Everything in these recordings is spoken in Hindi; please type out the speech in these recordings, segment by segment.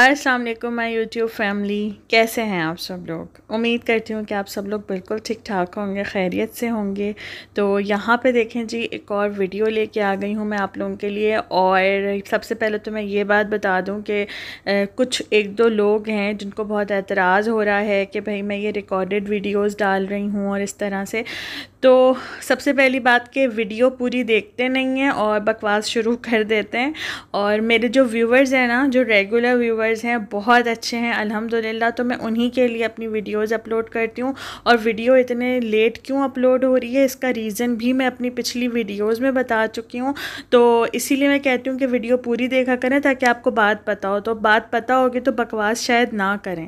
असलम माई यूट्यूब फैमिली कैसे हैं आप सब लोग उम्मीद करती हूँ कि आप सब लोग बिल्कुल ठीक ठाक होंगे खैरियत से होंगे तो यहाँ पे देखें जी एक और वीडियो लेके आ गई हूँ मैं आप लोगों के लिए और सबसे पहले तो मैं ये बात बता दूँ कि कुछ एक दो लोग हैं जिनको बहुत एतराज़ हो रहा है कि भाई मैं ये रिकॉर्डेड वीडियोज़ डाल रही हूँ और इस तरह से तो सबसे पहली बात कि वीडियो पूरी देखते नहीं हैं और बकवास शुरू कर देते हैं और मेरे जो व्यूवर्स हैं ना जो रेगुलर व्यूवर व्यूअर्स हैं बहुत अच्छे हैं अल्हम्दुलिल्लाह तो मैं उन्हीं के लिए अपनी वीडियोस अपलोड करती हूँ और वीडियो इतने लेट क्यों अपलोड हो रही है इसका रीज़न भी मैं अपनी पिछली वीडियोस में बता चुकी हूँ तो इसीलिए मैं कहती हूँ कि वीडियो पूरी देखा करें ताकि आपको बात पता हो तो बात पता होगी तो बकवास शायद ना करें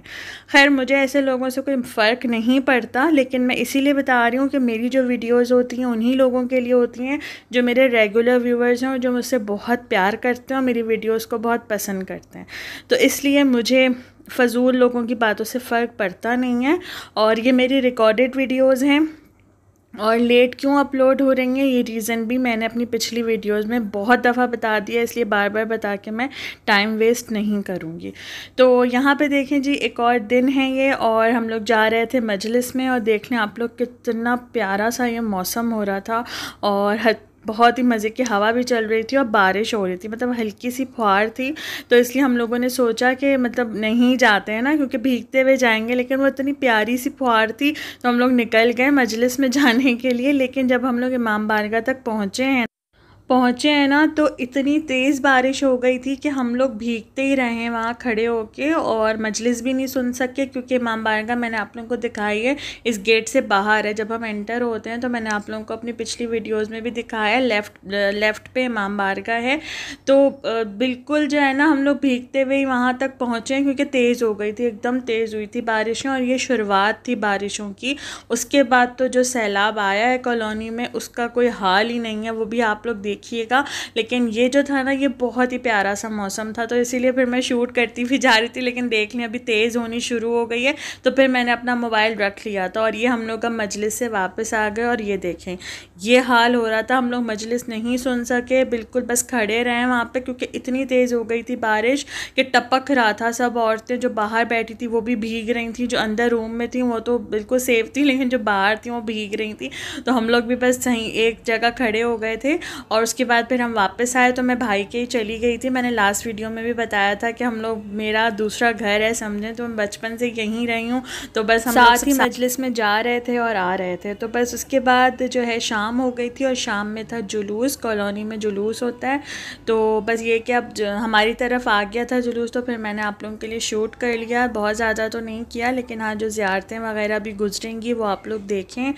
खैर मुझे ऐसे लोगों से कोई फ़र्क नहीं पड़ता लेकिन मैं इसीलिए बता रही हूँ कि मेरी जो वीडियोज़ होती हैं उन्हीं लोगों के लिए होती हैं जो मेरे रेगुलर व्यूअर्स हैं और जो मुझसे बहुत प्यार करते हैं और मेरी वीडियोज़ को बहुत पसंद करते हैं तो इसलिए मुझे फजूल लोगों की बातों से फ़र्क पड़ता नहीं है और ये मेरी रिकॉर्डेड वीडियोस हैं और लेट क्यों अपलोड हो रही हैं ये रीज़न भी मैंने अपनी पिछली वीडियोस में बहुत दफ़ा बता दिया इसलिए बार बार बता के मैं टाइम वेस्ट नहीं करूँगी तो यहाँ पे देखें जी एक और दिन है ये और हम लोग जा रहे थे मजलिस में और देख लें आप लोग कितना प्यारा सा ये मौसम हो रहा था और बहुत ही मज़े की हवा भी चल रही थी और बारिश हो रही थी मतलब हल्की सी फुहार थी तो इसलिए हम लोगों ने सोचा कि मतलब नहीं जाते हैं ना क्योंकि भीगते हुए जाएंगे लेकिन वो इतनी प्यारी सी फुहार थी तो हम लोग निकल गए मजलिस में जाने के लिए लेकिन जब हम लोग इमाम बारगाह तक पहुँचे हैं पहुँचे हैं ना तो इतनी तेज़ बारिश हो गई थी कि हम लोग भीगते ही रहे हैं वहाँ खड़े होके और मजलिस भी नहीं सुन सके क्योंकि इमाम बारगा मैंने आप लोगों को दिखाई है इस गेट से बाहर है जब हम एंटर होते हैं तो मैंने आप लोगों को अपनी पिछली वीडियोस में भी दिखाया है लेफ़्ट लेफ़्ट पे इमाम बारगा है तो बिल्कुल जो है ना हम लोग भीगते हुए ही वहाँ तक पहुँचे हैं क्योंकि तेज़ हो गई थी एकदम तेज़ हुई थी बारिशें और ये शुरुआत थी बारिशों की उसके बाद तो जो सैलाब आया है कॉलोनी में उसका कोई हाल ही नहीं है वो भी आप लोग देख देखिएगा लेकिन ये जो था ना ये बहुत ही प्यारा सा मौसम था तो इसीलिए फिर मैं शूट करती भी जा रही थी लेकिन देख लें अभी तेज़ होनी शुरू हो गई है तो फिर मैंने अपना मोबाइल रख लिया था और ये हम लोग का मजलिस से वापस आ गए और ये देखें ये हाल हो रहा था हम लोग मजलिस नहीं सुन सके बिल्कुल बस खड़े रहे वहाँ पर क्योंकि इतनी तेज़ हो गई थी बारिश कि टपक रहा था सब औरतें जो बाहर बैठी थी वो भी भीग रही थी जो अंदर रूम में थी वो तो बिल्कुल सेफ थी लेकिन जो बाहर थी वो भीग रही थी तो हम लोग भी बस सही एक जगह खड़े हो गए थे और उसके बाद फिर हम वापस आए तो मैं भाई के ही चली गई थी मैंने लास्ट वीडियो में भी बताया था कि हम लोग मेरा दूसरा घर है समझे तो मैं बचपन से यहीं रही हूँ तो बस हम साथ ही मजलिस में जा रहे थे और आ रहे थे तो बस उसके बाद जो है शाम हो गई थी और शाम में था जुलूस कॉलोनी में जुलूस होता है तो बस ये कि अब हमारी तरफ आ गया था जुलूस तो फिर मैंने आप लोगों के लिए शूट कर लिया बहुत ज़्यादा तो नहीं किया लेकिन हाँ जो ज़्यारतें वगैरह भी गुजरेंगी वो आप लोग देखें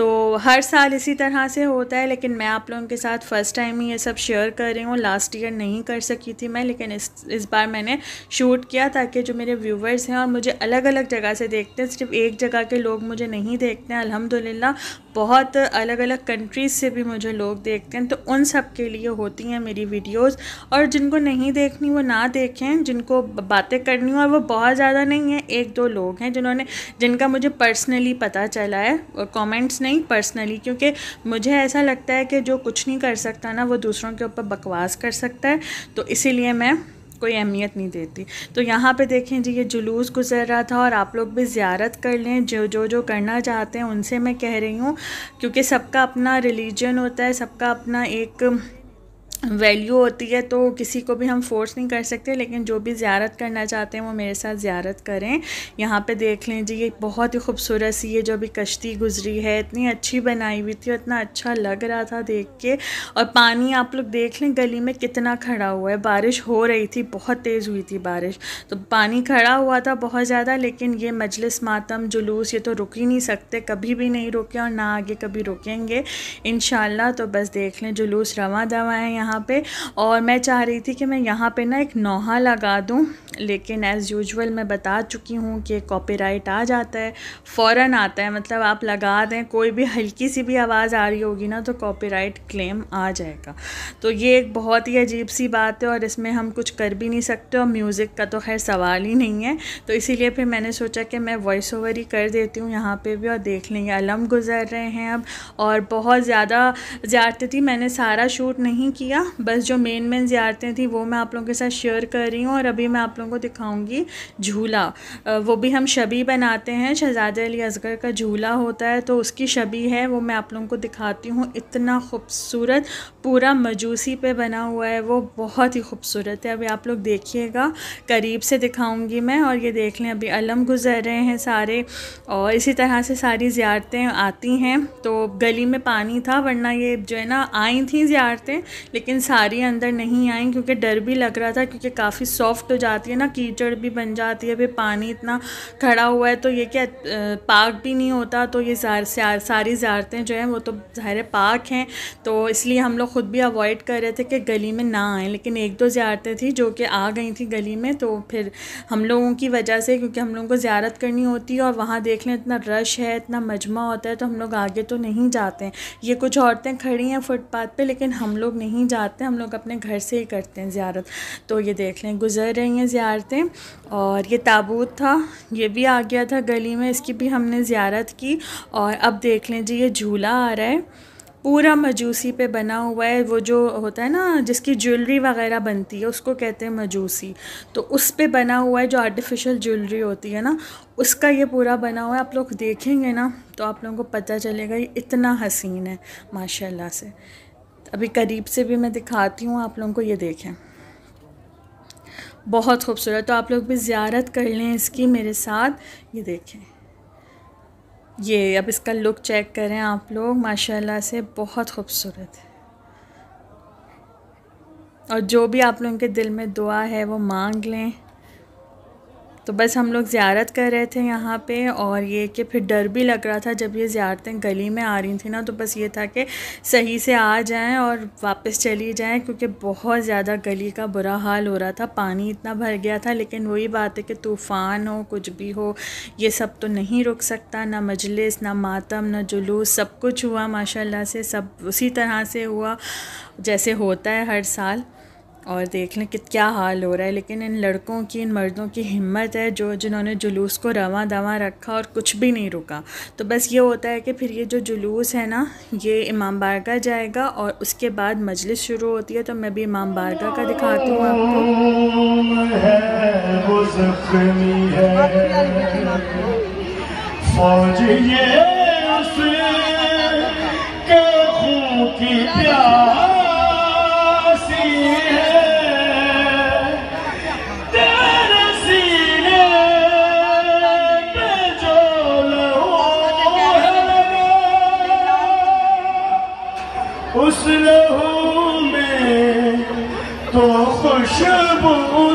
तो हर साल इसी तरह से होता है लेकिन मैं आप लोगों के साथ फर्स्ट फर्स्ट टाइम ही ये सब शेयर कर रही हूँ लास्ट ईयर नहीं कर सकी थी मैं लेकिन इस इस बार मैंने शूट किया ताकि जो मेरे व्यूवर्स हैं और मुझे अलग अलग जगह से देखते हैं सिर्फ एक जगह के लोग मुझे नहीं देखते हैं अलहमदिल्ला बहुत अलग अलग कंट्रीज़ से भी मुझे लोग देखते हैं तो उन सब के लिए होती हैं मेरी वीडियोस और जिनको नहीं देखनी वो ना देखें जिनको बातें करनी हो और वो बहुत ज़्यादा नहीं है एक दो लोग हैं जिन्होंने जिनका मुझे पर्सनली पता चला है कमेंट्स नहीं पर्सनली क्योंकि मुझे ऐसा लगता है कि जो कुछ नहीं कर सकते सकता ना वो दूसरों के ऊपर बकवास कर सकता है तो इसीलिए मैं कोई अहमियत नहीं देती तो यहाँ पे देखें जी ये जुलूस गुजर रहा था और आप लोग भी ज़्यारत कर लें जो जो जो करना चाहते हैं उनसे मैं कह रही हूँ क्योंकि सबका अपना रिलीजन होता है सबका अपना एक वैल्यू होती है तो किसी को भी हम फोर्स नहीं कर सकते लेकिन जो भी ज़्यारत करना चाहते हैं वो मेरे साथ ज़्यारत करें यहाँ पे देख लें जी ये बहुत ही खूबसूरत सी ये जो भी कश्ती गुजरी है इतनी अच्छी बनाई हुई थी इतना अच्छा लग रहा था देख के और पानी आप लोग देख लें गली में कितना खड़ा हुआ है बारिश हो रही थी बहुत तेज़ हुई थी बारिश तो पानी खड़ा हुआ था बहुत ज़्यादा लेकिन ये मजलिस मातम जुलूस ये तो रुक ही नहीं सकते कभी भी नहीं रुके और ना आगे कभी रुकेंगे इन तो बस देख लें जुलूस रवा दवा है यहाँ यहाँ पे और मैं चाह रही थी कि मैं यहाँ पे ना एक नौहा लगा दूँ लेकिन एज़ यूजुअल मैं बता चुकी हूँ कि कॉपीराइट आ जाता है फ़ौर आता है मतलब आप लगा दें कोई भी हल्की सी भी आवाज़ आ रही होगी ना तो कॉपीराइट क्लेम आ जाएगा तो ये एक बहुत ही अजीब सी बात है और इसमें हम कुछ कर भी नहीं सकते और म्यूज़िक का तो खैर सवाल ही नहीं है तो इसीलिए फिर मैंने सोचा कि मैं वॉइस ओवर ही कर देती हूँ यहाँ पर भी और देख लेंगे अलम गुजर रहे हैं अब और बहुत ज़्यादा ज़्यादती मैंने सारा शूट नहीं किया किया बस जो मेन मेन ज़्यारतें थी वो मैं आप लोगों के साथ शेयर कर रही हूँ और अभी मैं आप लोगों को दिखाऊंगी झूला वो भी हम शबी बनाते हैं शहजादे अली असगर का झूला होता है तो उसकी शबी है वो मैं आप लोगों को दिखाती हूँ इतना खूबसूरत पूरा मजूसी पे बना हुआ है वो बहुत ही खूबसूरत है अभी आप लोग देखिएगा करीब से दिखाऊँगी मैं और ये देख लें अभी अलम गुजर रहे हैं सारे और इसी तरह से सारी ज़्यारतें आती हैं तो गली में पानी था वरना ये जो है ना आई थी ज़्यारतें लेकिन लेकिन सारी अंदर नहीं आई क्योंकि डर भी लग रहा था क्योंकि काफ़ी सॉफ्ट हो जाती है ना कीचड़ भी बन जाती है फिर पानी इतना खड़ा हुआ है तो ये क्या पाक भी नहीं होता तो ये जार सारी ज्यारतें जो हैं वो तो ज़ाहिर पाक हैं तो इसलिए हम लोग ख़ुद भी अवॉइड कर रहे थे कि गली में ना आएँ लेकिन एक दो ज़्यारतें थी जो कि आ गई थी गली में तो फिर हम लोगों की वजह से क्योंकि हम लोगों को ज़्यारत करनी होती है और वहाँ देख लें इतना रश है इतना मजमा होता है तो हम लोग आगे तो नहीं जाते ये कुछ औरतें खड़ी हैं फुटपाथ पर लेकिन हम लोग नहीं जाते जाते हैं हम लोग अपने घर से ही करते हैं ज़्यारत तो ये देख लें गुजर रही हैं ज़्यारतें और ये ताबूत था ये भी आ गया था गली में इसकी भी हमने ज़्यारत की और अब देख लें जी ये झूला आ रहा है पूरा मजूसी पे बना हुआ है वो जो होता है ना जिसकी ज्वेलरी वगैरह बनती है उसको कहते हैं मजूसी तो उस पे बना हुआ है जो आर्टिफिशियल ज्वेलरी होती है ना उसका ये पूरा बना हुआ है आप लोग देखेंगे ना तो आप लोगों को पता चलेगा ये इतना हसीन है माशाल्लाह से अभी करीब से भी मैं दिखाती हूँ आप लोगों को ये देखें बहुत खूबसूरत तो आप लोग भी ज़्यारत कर लें इसकी मेरे साथ ये देखें ये अब इसका लुक चेक करें आप लोग माशाल्लाह से बहुत खूबसूरत है और जो भी आप लोगों के दिल में दुआ है वो मांग लें तो बस हम लोग ज़्यारत कर रहे थे यहाँ पे और ये कि फिर डर भी लग रहा था जब ये ज़्यारतें गली में आ रही थी ना तो बस ये था कि सही से आ जाएं और वापस चली जाएं क्योंकि बहुत ज़्यादा गली का बुरा हाल हो रहा था पानी इतना भर गया था लेकिन वही बात है कि तूफ़ान हो कुछ भी हो ये सब तो नहीं रुक सकता ना मजलिस ना मातम ना जुलूस सब कुछ हुआ माशाला से सब उसी तरह से हुआ जैसे होता है हर साल और देख लें कि क्या हाल हो रहा है लेकिन इन लड़कों की इन मर्दों की हिम्मत है जो जिन्होंने जुलूस को रवा दवा रखा और कुछ भी नहीं रुका तो बस ये होता है कि फिर ये जो जुलूस है ना ये इमाम बारगा जाएगा और उसके बाद मजलिस शुरू होती है तो मैं भी इमाम बारगा का दिखाती हूँ आपको उस लहू में तो खुशबू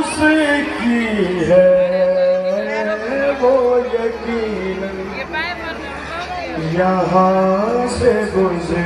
की है वो यकीन यहाँ से गुजर